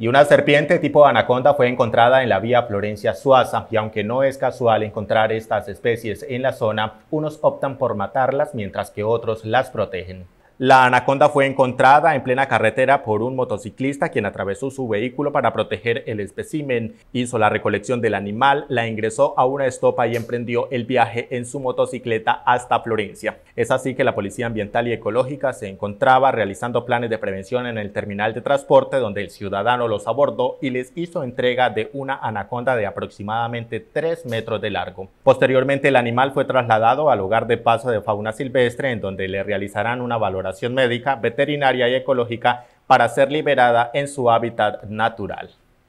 Y una serpiente tipo anaconda fue encontrada en la vía Florencia-Suaza y aunque no es casual encontrar estas especies en la zona, unos optan por matarlas mientras que otros las protegen. La anaconda fue encontrada en plena carretera por un motociclista quien atravesó su vehículo para proteger el espécimen, hizo la recolección del animal, la ingresó a una estopa y emprendió el viaje en su motocicleta hasta Florencia. Es así que la Policía Ambiental y Ecológica se encontraba realizando planes de prevención en el terminal de transporte donde el ciudadano los abordó y les hizo entrega de una anaconda de aproximadamente 3 metros de largo. Posteriormente el animal fue trasladado al hogar de paso de fauna silvestre en donde le realizarán una valoración Médica, Veterinaria y Ecológica para ser liberada en su hábitat natural.